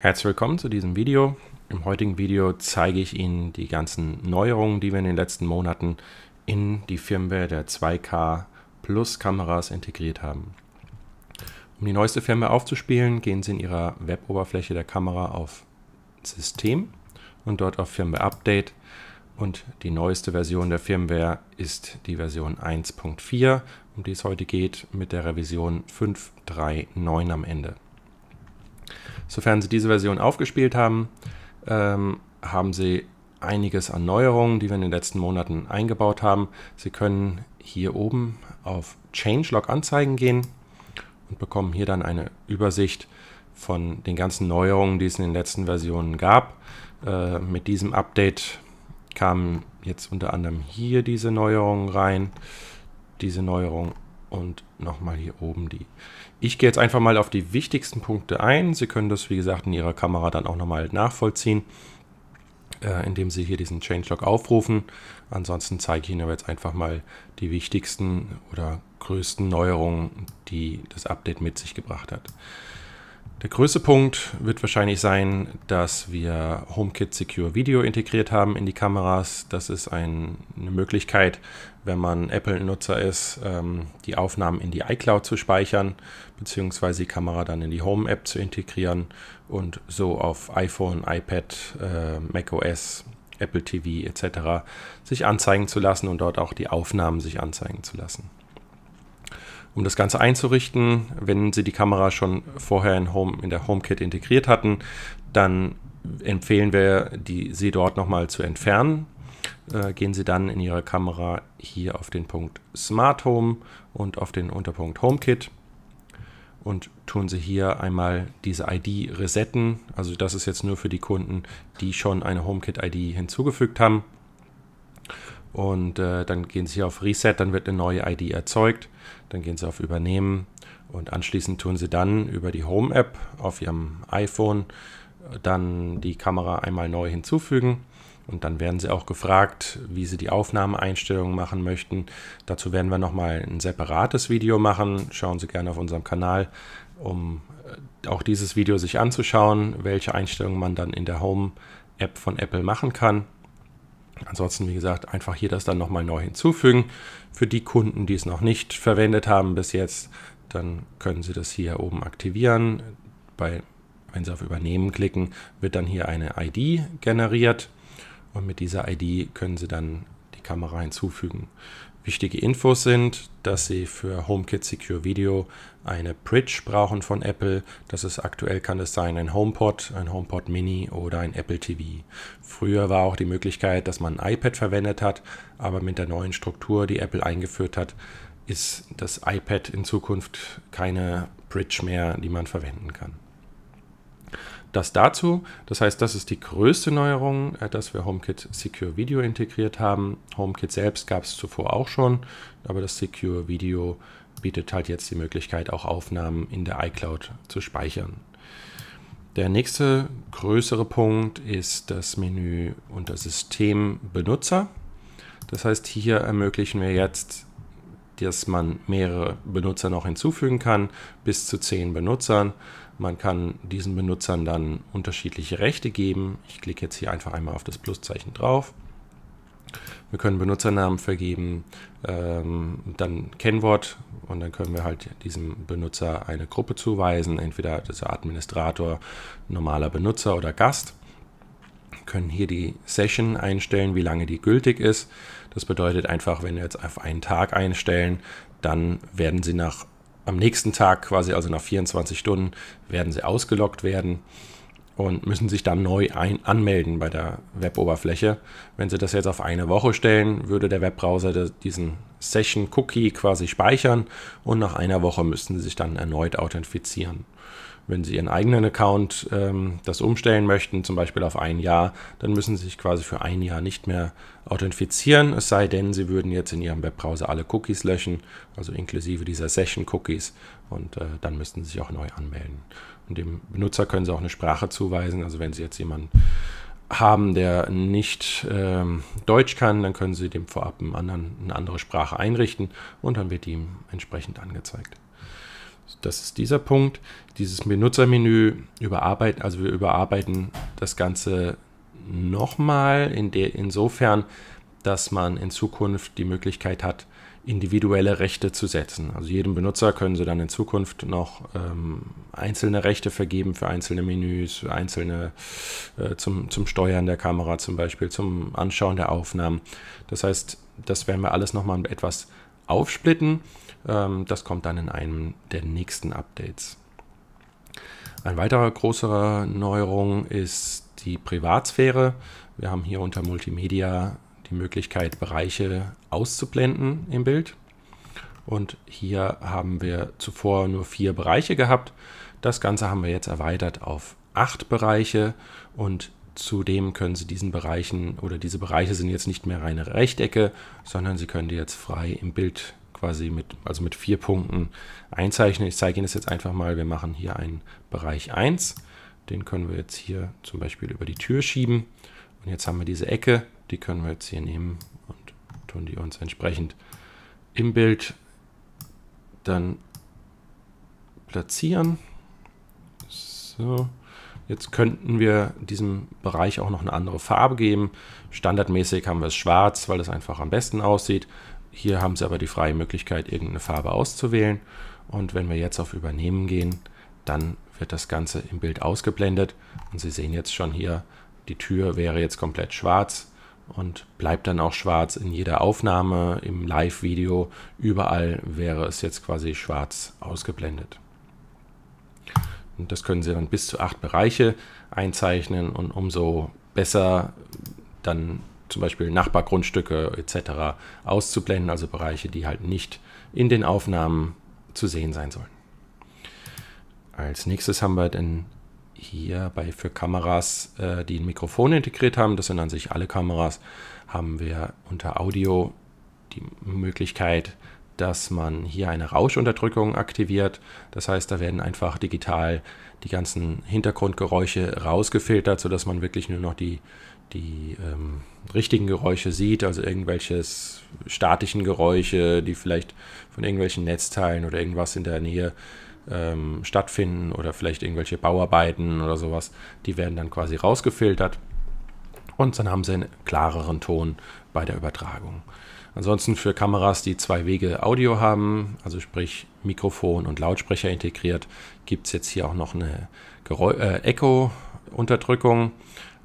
Herzlich willkommen zu diesem Video. Im heutigen Video zeige ich Ihnen die ganzen Neuerungen, die wir in den letzten Monaten in die Firmware der 2K Plus Kameras integriert haben. Um die neueste Firmware aufzuspielen, gehen Sie in Ihrer Web-Oberfläche der Kamera auf System und dort auf Firmware Update. Und die neueste Version der Firmware ist die Version 1.4, um die es heute geht, mit der Revision 5.3.9 am Ende. Sofern Sie diese Version aufgespielt haben, ähm, haben Sie einiges an Neuerungen, die wir in den letzten Monaten eingebaut haben. Sie können hier oben auf Changelog anzeigen gehen und bekommen hier dann eine Übersicht von den ganzen Neuerungen, die es in den letzten Versionen gab. Äh, mit diesem Update kamen jetzt unter anderem hier diese Neuerungen rein, diese Neuerung und nochmal hier oben die. Ich gehe jetzt einfach mal auf die wichtigsten Punkte ein. Sie können das, wie gesagt, in Ihrer Kamera dann auch nochmal nachvollziehen, äh, indem Sie hier diesen Changelog aufrufen. Ansonsten zeige ich Ihnen aber jetzt einfach mal die wichtigsten oder größten Neuerungen, die das Update mit sich gebracht hat. Der größte Punkt wird wahrscheinlich sein, dass wir HomeKit Secure Video integriert haben in die Kameras. Das ist ein, eine Möglichkeit, wenn man Apple-Nutzer ist, ähm, die Aufnahmen in die iCloud zu speichern, beziehungsweise die Kamera dann in die Home-App zu integrieren und so auf iPhone, iPad, äh, macOS, Apple TV etc. sich anzeigen zu lassen und dort auch die Aufnahmen sich anzeigen zu lassen. Um das Ganze einzurichten, wenn Sie die Kamera schon vorher in, Home, in der HomeKit integriert hatten, dann empfehlen wir, die, sie dort nochmal zu entfernen äh, gehen Sie dann in Ihrer Kamera hier auf den Punkt Smart Home und auf den Unterpunkt HomeKit und tun Sie hier einmal diese ID resetten. Also das ist jetzt nur für die Kunden, die schon eine HomeKit-ID hinzugefügt haben. Und äh, dann gehen Sie hier auf Reset, dann wird eine neue ID erzeugt. Dann gehen Sie auf Übernehmen und anschließend tun Sie dann über die Home-App auf Ihrem iPhone dann die Kamera einmal neu hinzufügen. Und dann werden sie auch gefragt, wie sie die Aufnahmeeinstellungen machen möchten. Dazu werden wir nochmal ein separates Video machen. Schauen Sie gerne auf unserem Kanal, um äh, auch dieses Video sich anzuschauen, welche Einstellungen man dann in der Home-App von Apple machen kann. Ansonsten, wie gesagt, einfach hier das dann nochmal neu hinzufügen. Für die Kunden, die es noch nicht verwendet haben bis jetzt, dann können Sie das hier oben aktivieren. Bei, wenn Sie auf Übernehmen klicken, wird dann hier eine ID generiert und mit dieser ID können Sie dann die Kamera hinzufügen. Wichtige Infos sind, dass Sie für HomeKit Secure Video eine Bridge brauchen von Apple. Das ist aktuell kann es sein ein HomePod, ein HomePod Mini oder ein Apple TV. Früher war auch die Möglichkeit, dass man ein iPad verwendet hat, aber mit der neuen Struktur, die Apple eingeführt hat, ist das iPad in Zukunft keine Bridge mehr, die man verwenden kann. Das dazu, das heißt, das ist die größte Neuerung, äh, dass wir HomeKit Secure Video integriert haben. HomeKit selbst gab es zuvor auch schon, aber das Secure Video bietet halt jetzt die Möglichkeit, auch Aufnahmen in der iCloud zu speichern. Der nächste größere Punkt ist das Menü unter System Benutzer. Das heißt, hier ermöglichen wir jetzt, dass man mehrere Benutzer noch hinzufügen kann, bis zu zehn Benutzern. Man kann diesen Benutzern dann unterschiedliche Rechte geben. Ich klicke jetzt hier einfach einmal auf das Pluszeichen drauf. Wir können Benutzernamen vergeben, ähm, dann Kennwort und dann können wir halt diesem Benutzer eine Gruppe zuweisen, entweder das Administrator, normaler Benutzer oder Gast. Wir können hier die Session einstellen, wie lange die gültig ist. Das bedeutet einfach, wenn wir jetzt auf einen Tag einstellen, dann werden sie nach am nächsten Tag, quasi also nach 24 Stunden, werden sie ausgelockt werden und müssen sich dann neu ein anmelden bei der Web-Oberfläche. Wenn Sie das jetzt auf eine Woche stellen, würde der Webbrowser diesen Session Cookie quasi speichern und nach einer Woche müssten Sie sich dann erneut authentifizieren. Wenn Sie Ihren eigenen Account ähm, das umstellen möchten, zum Beispiel auf ein Jahr, dann müssen Sie sich quasi für ein Jahr nicht mehr authentifizieren, es sei denn, Sie würden jetzt in Ihrem Webbrowser alle Cookies löschen, also inklusive dieser Session-Cookies, und äh, dann müssten Sie sich auch neu anmelden. Und dem Benutzer können Sie auch eine Sprache zuweisen, also wenn Sie jetzt jemanden haben, der nicht ähm, Deutsch kann, dann können Sie dem vorab anderen, eine andere Sprache einrichten und dann wird ihm entsprechend angezeigt. Das ist dieser Punkt. Dieses Benutzermenü überarbeiten, also wir überarbeiten das Ganze nochmal in der, insofern, dass man in Zukunft die Möglichkeit hat, individuelle Rechte zu setzen. Also jedem Benutzer können sie dann in Zukunft noch ähm, einzelne Rechte vergeben für einzelne Menüs, für einzelne äh, zum, zum Steuern der Kamera zum Beispiel, zum Anschauen der Aufnahmen. Das heißt, das werden wir alles nochmal etwas aufsplitten. Ähm, das kommt dann in einem der nächsten Updates. Ein weiterer großer Neuerung ist die Privatsphäre. Wir haben hier unter Multimedia die Möglichkeit, Bereiche auszublenden im Bild. Und hier haben wir zuvor nur vier Bereiche gehabt. Das Ganze haben wir jetzt erweitert auf acht Bereiche und Zudem können Sie diesen Bereichen oder diese Bereiche sind jetzt nicht mehr reine Rechtecke, sondern Sie können die jetzt frei im Bild quasi mit, also mit vier Punkten einzeichnen. Ich zeige Ihnen das jetzt einfach mal. Wir machen hier einen Bereich 1. Den können wir jetzt hier zum Beispiel über die Tür schieben. Und jetzt haben wir diese Ecke, die können wir jetzt hier nehmen und tun die uns entsprechend im Bild dann platzieren. So. Jetzt könnten wir diesem Bereich auch noch eine andere Farbe geben. Standardmäßig haben wir es schwarz, weil es einfach am besten aussieht. Hier haben Sie aber die freie Möglichkeit, irgendeine Farbe auszuwählen. Und wenn wir jetzt auf Übernehmen gehen, dann wird das Ganze im Bild ausgeblendet. Und Sie sehen jetzt schon hier, die Tür wäre jetzt komplett schwarz und bleibt dann auch schwarz in jeder Aufnahme, im Live-Video. Überall wäre es jetzt quasi schwarz ausgeblendet. Und das können Sie dann bis zu acht Bereiche einzeichnen und umso besser dann zum Beispiel Nachbargrundstücke etc. auszublenden, also Bereiche, die halt nicht in den Aufnahmen zu sehen sein sollen. Als nächstes haben wir dann hier bei für Kameras, äh, die ein Mikrofon integriert haben, das sind an sich alle Kameras, haben wir unter Audio die Möglichkeit, dass man hier eine Rauschunterdrückung aktiviert. Das heißt, da werden einfach digital die ganzen Hintergrundgeräusche rausgefiltert, sodass man wirklich nur noch die, die ähm, richtigen Geräusche sieht, also irgendwelche statischen Geräusche, die vielleicht von irgendwelchen Netzteilen oder irgendwas in der Nähe ähm, stattfinden oder vielleicht irgendwelche Bauarbeiten oder sowas, die werden dann quasi rausgefiltert und dann haben sie einen klareren Ton bei der Übertragung. Ansonsten für Kameras, die zwei Wege Audio haben, also sprich Mikrofon und Lautsprecher integriert, gibt es jetzt hier auch noch eine Geräu äh, Echo-Unterdrückung.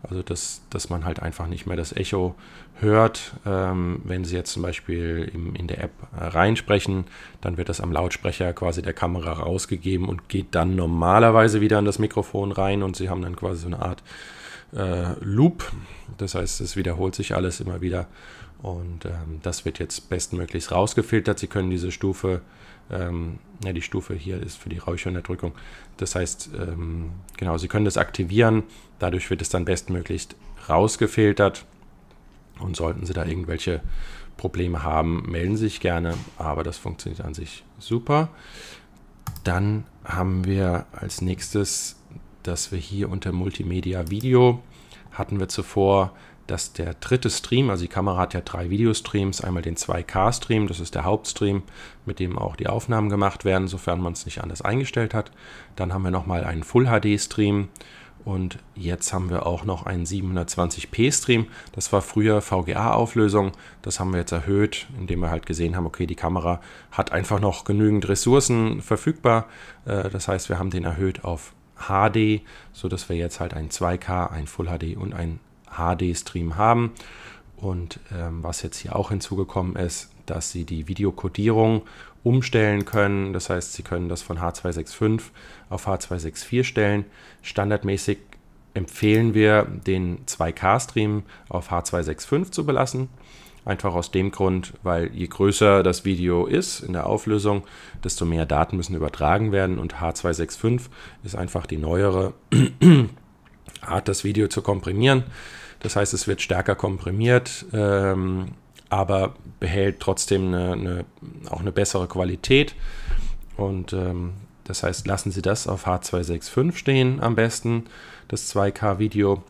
Also dass, dass man halt einfach nicht mehr das Echo hört. Ähm, wenn Sie jetzt zum Beispiel im, in der App äh, reinsprechen, dann wird das am Lautsprecher quasi der Kamera rausgegeben und geht dann normalerweise wieder an das Mikrofon rein und Sie haben dann quasi so eine Art äh, Loop. Das heißt, es wiederholt sich alles immer wieder und ähm, das wird jetzt bestmöglichst rausgefiltert. Sie können diese Stufe, ähm, ja, die Stufe hier ist für die Räuscherunterdrückung. Das heißt, ähm, genau, Sie können das aktivieren. Dadurch wird es dann bestmöglichst rausgefiltert. Und sollten Sie da irgendwelche Probleme haben, melden Sie sich gerne. Aber das funktioniert an sich super. Dann haben wir als nächstes, dass wir hier unter Multimedia Video hatten wir zuvor dass der dritte Stream, also die Kamera hat ja drei Videostreams, einmal den 2K-Stream, das ist der Hauptstream, mit dem auch die Aufnahmen gemacht werden, sofern man es nicht anders eingestellt hat. Dann haben wir nochmal einen Full-HD-Stream und jetzt haben wir auch noch einen 720p-Stream. Das war früher VGA-Auflösung, das haben wir jetzt erhöht, indem wir halt gesehen haben, okay, die Kamera hat einfach noch genügend Ressourcen verfügbar. Äh, das heißt, wir haben den erhöht auf HD, sodass wir jetzt halt einen 2K, einen Full HD und ein HD-Stream haben. Und ähm, was jetzt hier auch hinzugekommen ist, dass Sie die Videokodierung umstellen können. Das heißt, Sie können das von H265 auf H264 stellen. Standardmäßig empfehlen wir, den 2K-Stream auf H265 zu belassen. Einfach aus dem Grund, weil je größer das Video ist in der Auflösung, desto mehr Daten müssen übertragen werden und H265 ist einfach die neuere Art, das Video zu komprimieren. Das heißt, es wird stärker komprimiert, ähm, aber behält trotzdem eine, eine, auch eine bessere Qualität. Und ähm, das heißt, lassen Sie das auf H265 stehen am besten, das 2K-Video.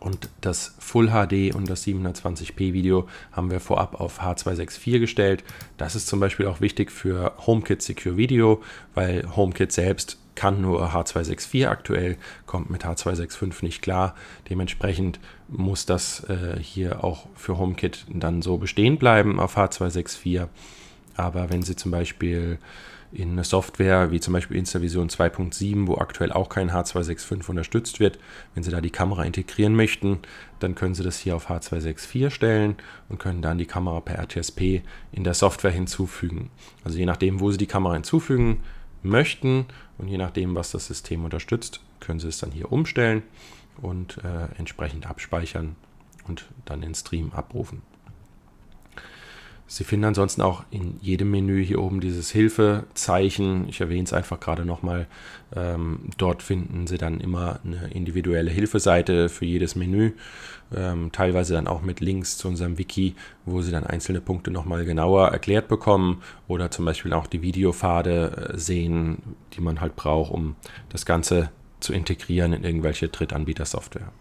Und das Full HD und das 720p Video haben wir vorab auf H264 gestellt. Das ist zum Beispiel auch wichtig für HomeKit Secure Video, weil HomeKit selbst kann nur H264 aktuell, kommt mit H265 nicht klar. Dementsprechend muss das äh, hier auch für HomeKit dann so bestehen bleiben auf H264. Aber wenn Sie zum Beispiel in eine Software wie zum Beispiel InstaVision 2.7, wo aktuell auch kein H265 unterstützt wird, wenn Sie da die Kamera integrieren möchten, dann können Sie das hier auf H264 stellen und können dann die Kamera per RTSP in der Software hinzufügen. Also je nachdem, wo Sie die Kamera hinzufügen, möchten. Und je nachdem, was das System unterstützt, können Sie es dann hier umstellen und äh, entsprechend abspeichern und dann den Stream abrufen. Sie finden ansonsten auch in jedem Menü hier oben dieses Hilfezeichen. Ich erwähne es einfach gerade nochmal. Ähm, dort finden Sie dann immer eine individuelle Hilfeseite für jedes Menü. Ähm, teilweise dann auch mit Links zu unserem Wiki, wo Sie dann einzelne Punkte nochmal genauer erklärt bekommen oder zum Beispiel auch die Videopfade äh, sehen, die man halt braucht, um das Ganze zu integrieren in irgendwelche Drittanbieter-Software.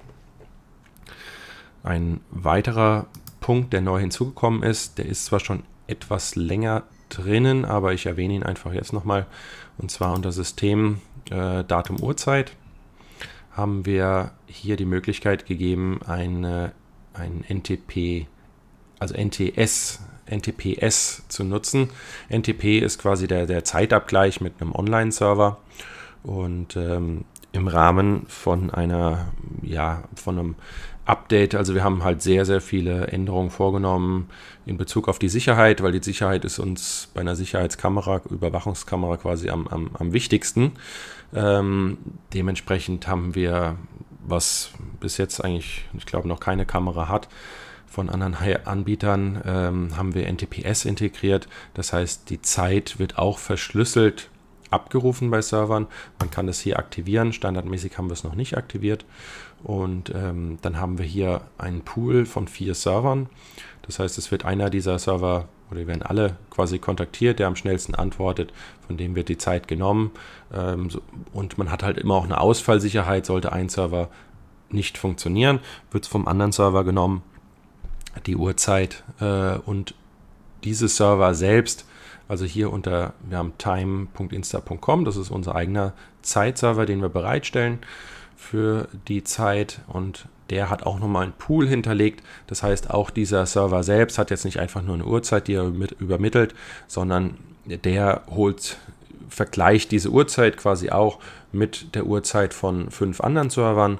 Ein weiterer Punkt, der neu hinzugekommen ist. Der ist zwar schon etwas länger drinnen, aber ich erwähne ihn einfach jetzt nochmal. Und zwar unter System äh, Datum Uhrzeit haben wir hier die Möglichkeit gegeben, eine, ein NTP, also NTS, NTPS zu nutzen. NTP ist quasi der, der Zeitabgleich mit einem Online-Server und ähm, im Rahmen von einer, ja, von einem Update. Also wir haben halt sehr, sehr viele Änderungen vorgenommen in Bezug auf die Sicherheit, weil die Sicherheit ist uns bei einer Sicherheitskamera, Überwachungskamera quasi am, am, am wichtigsten. Ähm, dementsprechend haben wir, was bis jetzt eigentlich, ich glaube, noch keine Kamera hat, von anderen Anbietern ähm, haben wir NTPS integriert. Das heißt, die Zeit wird auch verschlüsselt abgerufen bei Servern. Man kann das hier aktivieren. Standardmäßig haben wir es noch nicht aktiviert. Und ähm, dann haben wir hier einen Pool von vier Servern. Das heißt, es wird einer dieser Server oder werden alle quasi kontaktiert, der am schnellsten antwortet, von dem wird die Zeit genommen. Ähm, so, und man hat halt immer auch eine Ausfallsicherheit, sollte ein Server nicht funktionieren, wird es vom anderen Server genommen, die Uhrzeit äh, und diese Server selbst also hier unter, wir haben time.insta.com, das ist unser eigener Zeitserver, den wir bereitstellen für die Zeit und der hat auch nochmal einen Pool hinterlegt. Das heißt, auch dieser Server selbst hat jetzt nicht einfach nur eine Uhrzeit, die er übermittelt, sondern der holt, vergleicht diese Uhrzeit quasi auch mit der Uhrzeit von fünf anderen Servern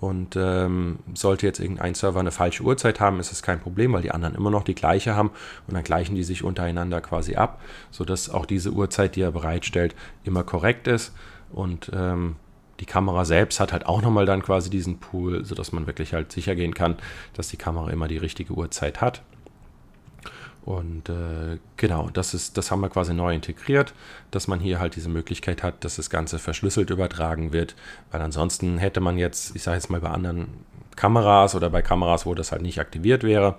und ähm, sollte jetzt irgendein Server eine falsche Uhrzeit haben, ist das kein Problem, weil die anderen immer noch die gleiche haben und dann gleichen die sich untereinander quasi ab, sodass auch diese Uhrzeit, die er bereitstellt, immer korrekt ist. Und ähm, die Kamera selbst hat halt auch nochmal dann quasi diesen Pool, sodass man wirklich halt sicher gehen kann, dass die Kamera immer die richtige Uhrzeit hat. Und äh, genau, das ist, das haben wir quasi neu integriert, dass man hier halt diese Möglichkeit hat, dass das Ganze verschlüsselt übertragen wird, weil ansonsten hätte man jetzt, ich sage jetzt mal bei anderen Kameras oder bei Kameras, wo das halt nicht aktiviert wäre,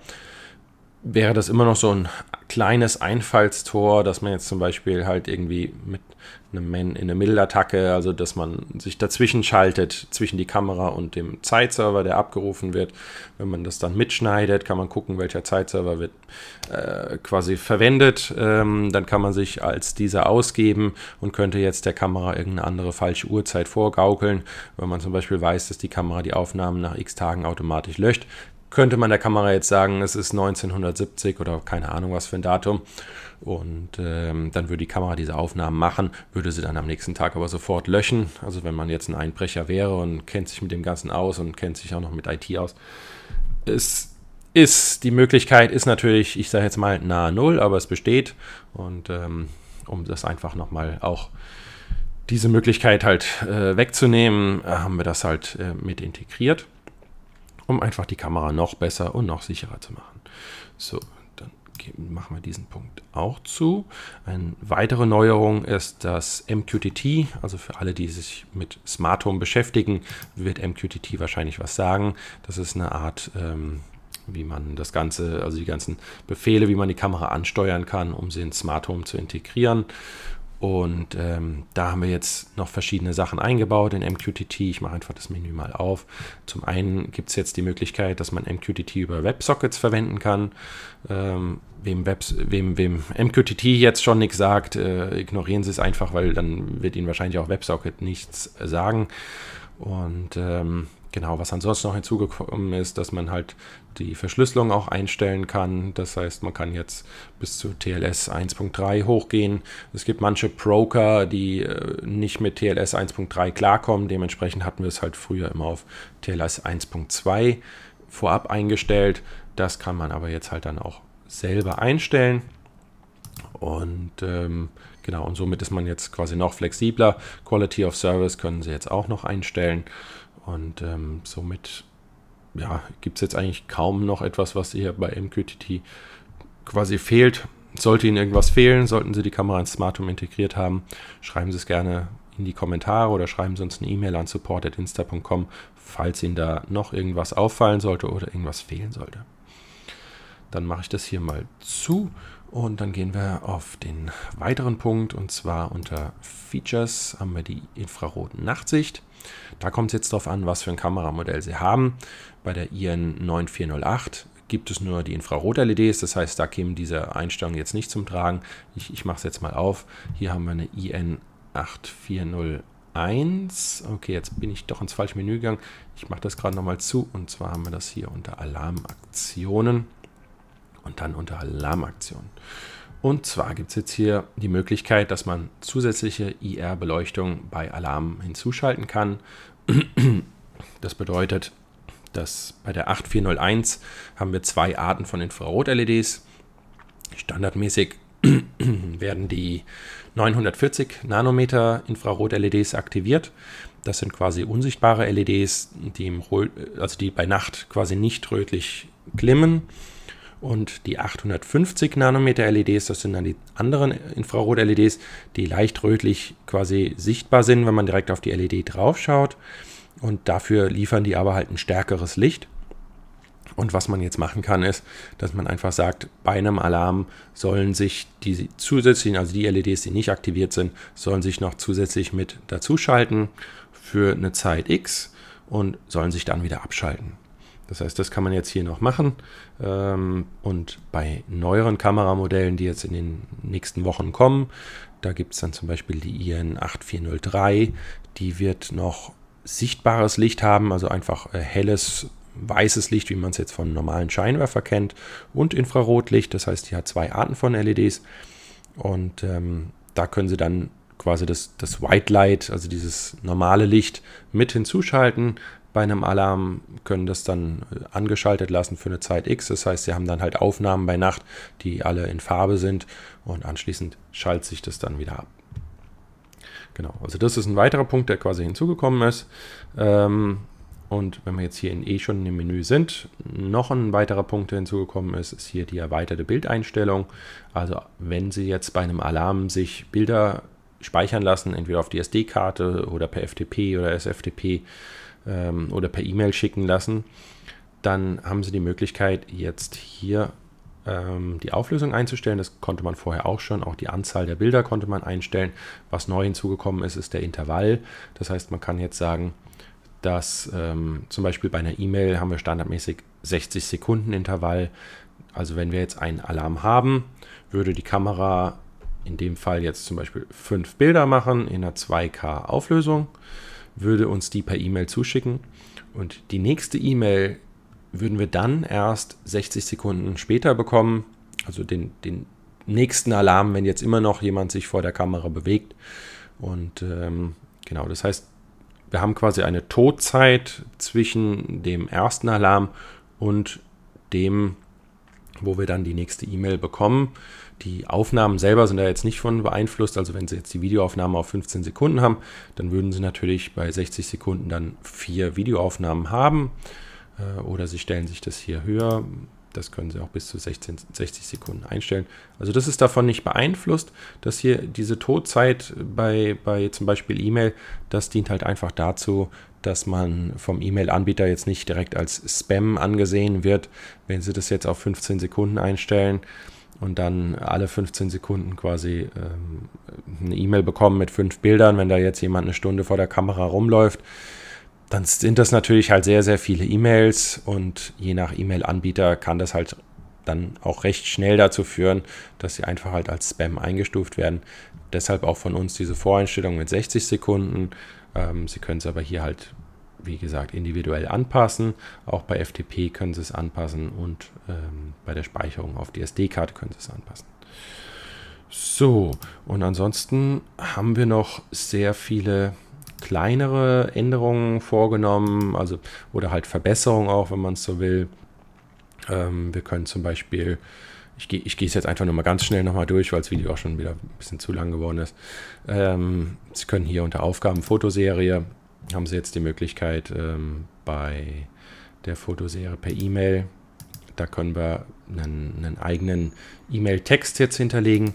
wäre das immer noch so ein kleines Einfallstor, dass man jetzt zum Beispiel halt irgendwie mit einem Man in der Middle-Attacke, also dass man sich dazwischen schaltet, zwischen die Kamera und dem Zeitserver, der abgerufen wird. Wenn man das dann mitschneidet, kann man gucken, welcher Zeitserver wird äh, quasi verwendet. Ähm, dann kann man sich als dieser ausgeben und könnte jetzt der Kamera irgendeine andere falsche Uhrzeit vorgaukeln. Wenn man zum Beispiel weiß, dass die Kamera die Aufnahmen nach x Tagen automatisch löscht, könnte man der Kamera jetzt sagen, es ist 1970 oder keine Ahnung was für ein Datum. Und ähm, dann würde die Kamera diese Aufnahmen machen, würde sie dann am nächsten Tag aber sofort löschen. Also wenn man jetzt ein Einbrecher wäre und kennt sich mit dem Ganzen aus und kennt sich auch noch mit IT aus. Es ist, die Möglichkeit ist natürlich, ich sage jetzt mal nahe Null, aber es besteht. Und ähm, um das einfach nochmal auch diese Möglichkeit halt äh, wegzunehmen, haben wir das halt äh, mit integriert um einfach die Kamera noch besser und noch sicherer zu machen. So, dann machen wir diesen Punkt auch zu. Eine weitere Neuerung ist, das MQTT, also für alle, die sich mit Smart Home beschäftigen, wird MQTT wahrscheinlich was sagen. Das ist eine Art... Ähm, wie man das Ganze, also die ganzen Befehle, wie man die Kamera ansteuern kann, um sie in Smart Home zu integrieren. Und ähm, da haben wir jetzt noch verschiedene Sachen eingebaut in MQTT. Ich mache einfach das Menü mal auf. Zum einen gibt es jetzt die Möglichkeit, dass man MQTT über WebSockets verwenden kann. Ähm, wem, Webs wem, wem MQTT jetzt schon nichts sagt, äh, ignorieren Sie es einfach, weil dann wird Ihnen wahrscheinlich auch WebSocket nichts sagen. Und ähm, Genau, was ansonsten noch hinzugekommen ist, dass man halt die Verschlüsselung auch einstellen kann. Das heißt, man kann jetzt bis zu TLS 1.3 hochgehen. Es gibt manche Broker, die äh, nicht mit TLS 1.3 klarkommen. Dementsprechend hatten wir es halt früher immer auf TLS 1.2 vorab eingestellt. Das kann man aber jetzt halt dann auch selber einstellen. Und ähm, genau, und somit ist man jetzt quasi noch flexibler. Quality of Service können Sie jetzt auch noch einstellen. Und ähm, somit ja, gibt es jetzt eigentlich kaum noch etwas, was hier bei MQTT quasi fehlt. Sollte Ihnen irgendwas fehlen, sollten Sie die Kamera ins Smart Home integriert haben, schreiben Sie es gerne in die Kommentare oder schreiben Sie uns eine E-Mail an support.insta.com, falls Ihnen da noch irgendwas auffallen sollte oder irgendwas fehlen sollte. Dann mache ich das hier mal zu und dann gehen wir auf den weiteren Punkt und zwar unter Features haben wir die Infrarot-Nachtsicht. Da kommt es jetzt darauf an, was für ein Kameramodell Sie haben. Bei der IN 9408 gibt es nur die Infrarot-LEDs, das heißt, da kämen diese Einstellungen jetzt nicht zum Tragen. Ich, ich mache es jetzt mal auf. Hier haben wir eine IN 8401. Okay, jetzt bin ich doch ins falsche Menü gegangen. Ich mache das gerade nochmal zu und zwar haben wir das hier unter Alarmaktionen und dann unter Alarmaktionen. Und zwar gibt es jetzt hier die Möglichkeit, dass man zusätzliche IR-Beleuchtung bei Alarm hinzuschalten kann. Das bedeutet, dass bei der 8401 haben wir zwei Arten von Infrarot-LEDs. Standardmäßig werden die 940 Nanometer Infrarot-LEDs aktiviert. Das sind quasi unsichtbare LEDs, die, also die bei Nacht quasi nicht rötlich glimmen und die 850 Nanometer LEDs, das sind dann die anderen Infrarot-LEDs, die leicht rötlich quasi sichtbar sind, wenn man direkt auf die LED draufschaut. Und dafür liefern die aber halt ein stärkeres Licht. Und was man jetzt machen kann, ist, dass man einfach sagt, bei einem Alarm sollen sich die zusätzlichen, also die LEDs, die nicht aktiviert sind, sollen sich noch zusätzlich mit dazuschalten für eine Zeit X und sollen sich dann wieder abschalten. Das heißt, das kann man jetzt hier noch machen. Ähm, und bei neueren Kameramodellen, die jetzt in den nächsten Wochen kommen, da gibt es dann zum Beispiel die IN 8403. Die wird noch sichtbares Licht haben, also einfach äh, helles weißes Licht, wie man es jetzt von normalen Scheinwerfer kennt, und Infrarotlicht. Das heißt, die hat zwei Arten von LEDs. Und ähm, da können Sie dann quasi das, das White Light, also dieses normale Licht, mit hinzuschalten bei einem Alarm, können das dann äh, angeschaltet lassen für eine Zeit X. Das heißt, sie haben dann halt Aufnahmen bei Nacht, die alle in Farbe sind und anschließend schaltet sich das dann wieder ab. Genau, also das ist ein weiterer Punkt, der quasi hinzugekommen ist. Ähm, und wenn wir jetzt hier in eh schon im Menü sind, noch ein weiterer Punkt, der hinzugekommen ist, ist hier die erweiterte Bildeinstellung. Also wenn Sie jetzt bei einem Alarm sich Bilder speichern lassen, entweder auf die SD-Karte oder per FTP oder SFTP, ähm, oder per E-Mail schicken lassen, dann haben Sie die Möglichkeit, jetzt hier ähm, die Auflösung einzustellen. Das konnte man vorher auch schon. Auch die Anzahl der Bilder konnte man einstellen. Was neu hinzugekommen ist, ist der Intervall. Das heißt, man kann jetzt sagen, dass ähm, zum Beispiel bei einer E-Mail haben wir standardmäßig 60 Sekunden Intervall. Also wenn wir jetzt einen Alarm haben, würde die Kamera in dem Fall jetzt zum Beispiel fünf Bilder machen in einer 2K Auflösung würde uns die per E-Mail zuschicken. Und die nächste E-Mail würden wir dann erst 60 Sekunden später bekommen, also den, den nächsten Alarm, wenn jetzt immer noch jemand sich vor der Kamera bewegt. Und ähm, genau, das heißt, wir haben quasi eine Todzeit zwischen dem ersten Alarm und dem, wo wir dann die nächste E-Mail bekommen. Die Aufnahmen selber sind da jetzt nicht von beeinflusst. Also wenn Sie jetzt die Videoaufnahme auf 15 Sekunden haben, dann würden Sie natürlich bei 60 Sekunden dann vier Videoaufnahmen haben. Äh, oder Sie stellen sich das hier höher. Das können Sie auch bis zu 16, 60 Sekunden einstellen. Also das ist davon nicht beeinflusst, dass hier diese Todzeit bei, bei zum Beispiel E-Mail, das dient halt einfach dazu, dass man vom E-Mail-Anbieter jetzt nicht direkt als Spam angesehen wird, wenn Sie das jetzt auf 15 Sekunden einstellen und dann alle 15 Sekunden quasi ähm, eine E-Mail bekommen mit fünf Bildern. Wenn da jetzt jemand eine Stunde vor der Kamera rumläuft, dann sind das natürlich halt sehr, sehr viele E-Mails und je nach E-Mail-Anbieter kann das halt dann auch recht schnell dazu führen, dass sie einfach halt als Spam eingestuft werden. Deshalb auch von uns diese Voreinstellung mit 60 Sekunden. Ähm, sie können es aber hier halt wie gesagt, individuell anpassen. Auch bei FTP können Sie es anpassen und ähm, bei der Speicherung auf die SD-Karte können Sie es anpassen. So, und ansonsten haben wir noch sehr viele kleinere Änderungen vorgenommen, also oder halt Verbesserungen auch, wenn man es so will. Ähm, wir können zum Beispiel, ich, gehe ich gehe es jetzt einfach nur mal ganz schnell nochmal durch, weil das Video auch schon wieder ein bisschen zu lang geworden ist. Ähm, Sie können hier unter Aufgaben Fotoserie haben sie jetzt die Möglichkeit ähm, bei der Fotoserie per E-Mail, da können wir einen, einen eigenen E-Mail-Text jetzt hinterlegen.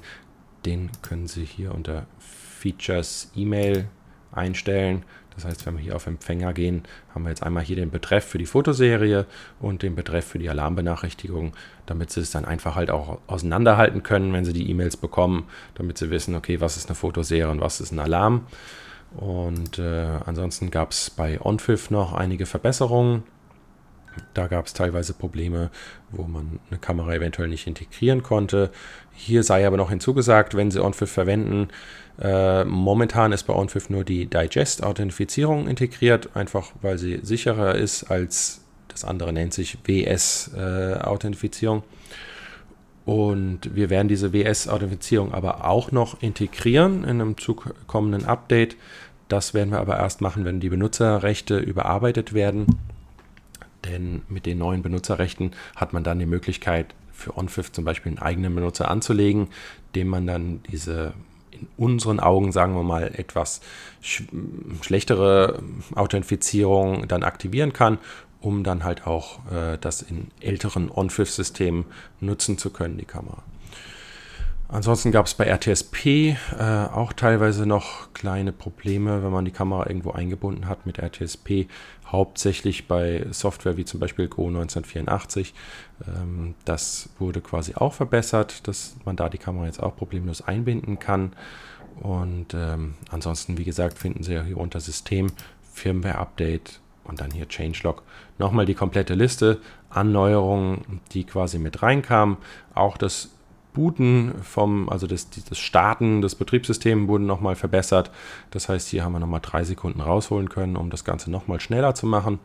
Den können Sie hier unter Features E-Mail einstellen. Das heißt, wenn wir hier auf Empfänger gehen, haben wir jetzt einmal hier den Betreff für die Fotoserie und den Betreff für die Alarmbenachrichtigung, damit Sie es dann einfach halt auch auseinanderhalten können, wenn Sie die E-Mails bekommen, damit Sie wissen, okay, was ist eine Fotoserie und was ist ein Alarm. Und äh, ansonsten gab es bei OnFIF noch einige Verbesserungen. Da gab es teilweise Probleme, wo man eine Kamera eventuell nicht integrieren konnte. Hier sei aber noch hinzugesagt, wenn Sie OnFIF verwenden, äh, momentan ist bei OnFIF nur die Digest-Authentifizierung integriert, einfach weil sie sicherer ist als das andere nennt sich WS-Authentifizierung. Äh, und wir werden diese WS-Authentifizierung aber auch noch integrieren in einem zukommenden Update. Das werden wir aber erst machen, wenn die Benutzerrechte überarbeitet werden. Denn mit den neuen Benutzerrechten hat man dann die Möglichkeit, für OnFiv zum Beispiel einen eigenen Benutzer anzulegen, dem man dann diese in unseren Augen, sagen wir mal, etwas sch schlechtere Authentifizierung dann aktivieren kann um dann halt auch äh, das in älteren On-Fiff-Systemen nutzen zu können, die Kamera. Ansonsten gab es bei RTSP äh, auch teilweise noch kleine Probleme, wenn man die Kamera irgendwo eingebunden hat mit RTSP, hauptsächlich bei Software wie zum Beispiel Go 1984. Ähm, das wurde quasi auch verbessert, dass man da die Kamera jetzt auch problemlos einbinden kann. Und ähm, ansonsten, wie gesagt, finden Sie ja hier unter System, Firmware Update und dann hier Changelog nochmal die komplette Liste an Neuerungen, die quasi mit reinkamen. Auch das Booten vom, also das, das Starten des Betriebssystems wurden nochmal verbessert. Das heißt, hier haben wir nochmal drei Sekunden rausholen können, um das Ganze nochmal schneller zu machen.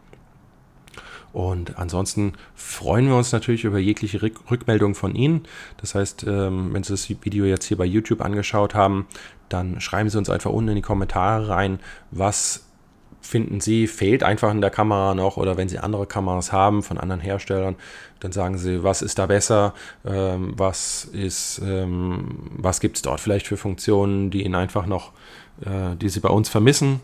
Und ansonsten freuen wir uns natürlich über jegliche Rückmeldung von Ihnen. Das heißt, ähm, wenn Sie das Video jetzt hier bei YouTube angeschaut haben, dann schreiben Sie uns einfach unten in die Kommentare rein, was finden Sie, fehlt einfach in der Kamera noch oder wenn Sie andere Kameras haben von anderen Herstellern, dann sagen Sie, was ist da besser, ähm, was, ähm, was gibt es dort vielleicht für Funktionen, die Ihnen einfach noch, äh, die Sie bei uns vermissen.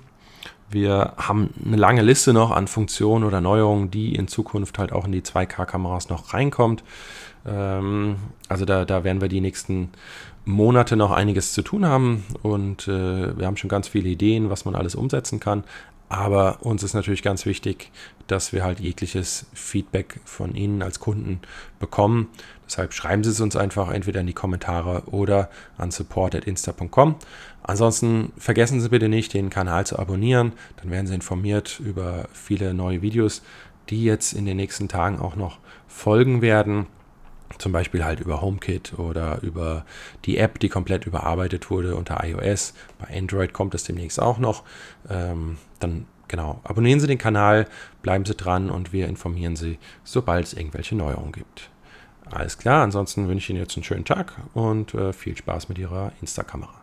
Wir haben eine lange Liste noch an Funktionen oder Neuerungen, die in Zukunft halt auch in die 2K-Kameras noch reinkommt. Ähm, also da, da werden wir die nächsten Monate noch einiges zu tun haben und äh, wir haben schon ganz viele Ideen, was man alles umsetzen kann. Aber uns ist natürlich ganz wichtig, dass wir halt jegliches Feedback von Ihnen als Kunden bekommen. Deshalb schreiben Sie es uns einfach entweder in die Kommentare oder an support.insta.com. Ansonsten vergessen Sie bitte nicht, den Kanal zu abonnieren. Dann werden Sie informiert über viele neue Videos, die jetzt in den nächsten Tagen auch noch folgen werden. Zum Beispiel halt über HomeKit oder über die App, die komplett überarbeitet wurde unter iOS. Bei Android kommt das demnächst auch noch. Ähm, dann genau, abonnieren Sie den Kanal, bleiben Sie dran und wir informieren Sie, sobald es irgendwelche Neuerungen gibt. Alles klar, ansonsten wünsche ich Ihnen jetzt einen schönen Tag und äh, viel Spaß mit Ihrer Insta-Kamera.